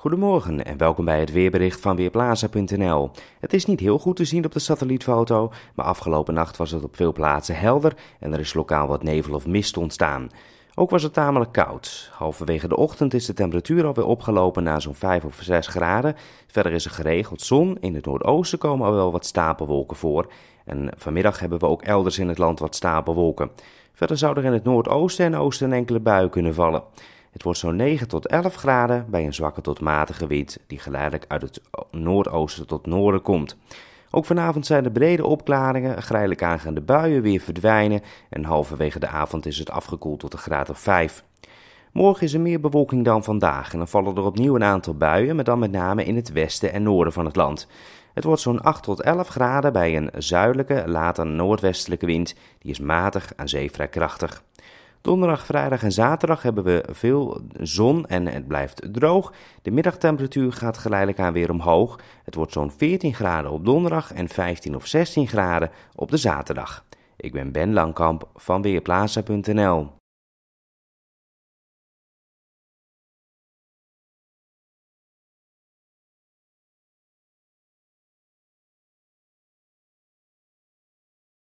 Goedemorgen en welkom bij het weerbericht van Weerplaza.nl. Het is niet heel goed te zien op de satellietfoto, maar afgelopen nacht was het op veel plaatsen helder en er is lokaal wat nevel of mist ontstaan. Ook was het tamelijk koud. Halverwege de ochtend is de temperatuur alweer opgelopen naar zo'n 5 of 6 graden. Verder is er geregeld zon. In het noordoosten komen al wel wat stapelwolken voor. En vanmiddag hebben we ook elders in het land wat stapelwolken. Verder zou er in het noordoosten en oosten enkele buien kunnen vallen. Het wordt zo'n 9 tot 11 graden bij een zwakke tot matige wind die geleidelijk uit het noordoosten tot noorden komt. Ook vanavond zijn de brede opklaringen, geleidelijk aangaande buien weer verdwijnen en halverwege de avond is het afgekoeld tot een graad of 5. Morgen is er meer bewolking dan vandaag en dan vallen er opnieuw een aantal buien, maar dan met name in het westen en noorden van het land. Het wordt zo'n 8 tot 11 graden bij een zuidelijke, later noordwestelijke wind, die is matig aan zee vrij krachtig. Donderdag, vrijdag en zaterdag hebben we veel zon en het blijft droog. De middagtemperatuur gaat geleidelijk aan weer omhoog. Het wordt zo'n 14 graden op donderdag en 15 of 16 graden op de zaterdag. Ik ben Ben Langkamp van Weerplaza.nl.